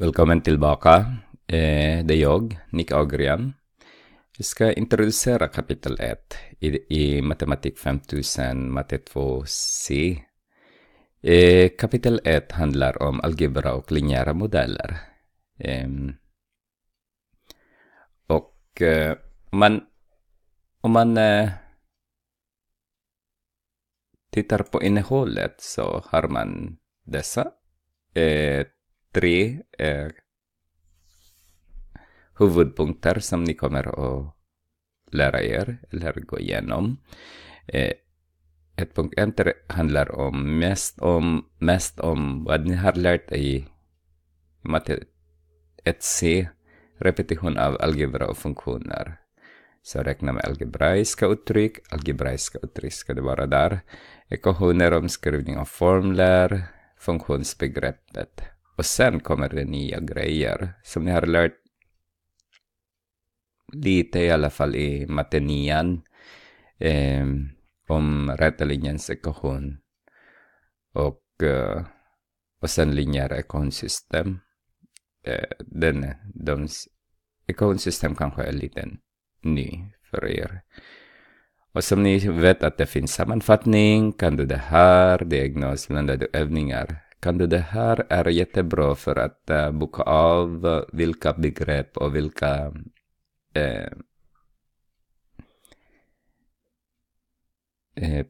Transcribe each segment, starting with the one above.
Välkommen tillbaka. Eh, det är jag, Nick Agrian. Jag ska introducera kapitel 1 i, Matematik 5000, matte 2c. Kapitel 1 handlar om algebra och linjära modeller. Ehm, och eh, om man, om man eh, tittar på innehållet så har man dessa tre eh, huvudpunkter som ni kommer att lära er eller gå igenom. Eh, 1.1 handlar om mest, om mest om vad ni har lärt er i matte 1C, repetition av algebra och funktioner. Så räkna med algebraiska uttryck, algebraiska uttryck ska det vara där, ekvationer, omskrivning av formler, funktionsbegreppet. Och sen kommer det nya grejer som ni har lärt lite i alla fall i matte 9 eh, om rätta linjens ekvation och, eh, och sen linjära ekvationssystem. Eh, den, de, ekvationssystem kanske är lite ny för er. Och som ni vet att det finns sammanfattning, kan du det här, diagnos, diagnosblandade övningar kan du det här är jättebra för att uh, boka av vilka begrepp och vilka uh,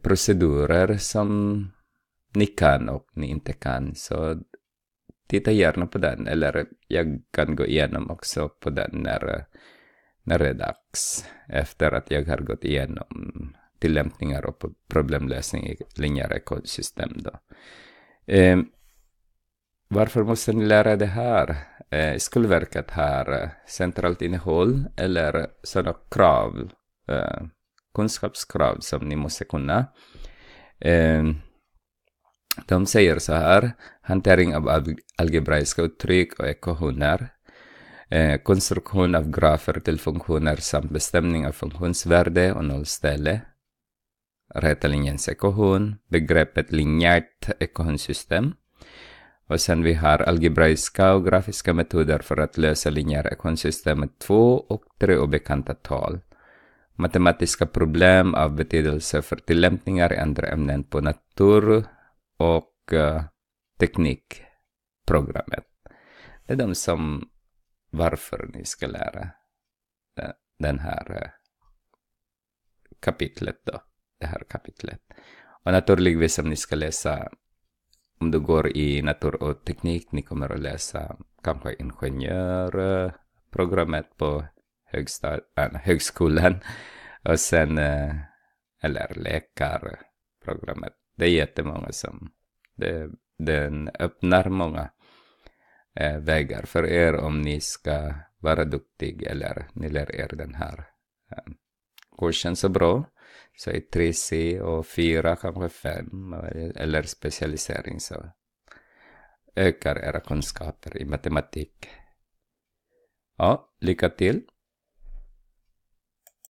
procedurer som ni kan och ni inte kan. Så titta gärna på den, eller jag kan gå igenom också på den när, när det är dags, efter att jag har gått igenom tillämpningar och problemlösning i linjära kodsystem. Då. Ehm, varför måste ni lära det här? Eh, Skolverket har eh, centralt innehåll eller sådana krav, eh, kunskapskrav som ni måste kunna. Eh, de säger så här, hantering av algebraiska uttryck och ekvationer, eh, konstruktion av grafer till funktioner samt bestämning av funktionsvärde och nollställe, räta linjens ekvation, begreppet linjärt ekvationssystem, och sen vi har algebraiska och grafiska metoder för att lösa linjära ekvationssystemet 2 och 3 obekanta tal. Matematiska problem av betydelse för tillämpningar i andra ämnen på natur och uh, teknikprogrammet. Det är de som varför ni ska lära den här eh, kapitlet då, det här kapitlet. Och naturligtvis om ni ska läsa om du går i natur och teknik, ni kommer att läsa kanske ingenjörprogrammet på högstad, äh, högskolan. Och sen, äh, eller läkarprogrammet. Det är jättemånga som, det, den öppnar många äh, vägar för er om ni ska vara duktig eller ni lär er den här eh, kursen så bra. Säg 3C och 4, kanske 5 eller specialisering så ökar era kunskaper i matematik. Ja, lycka till!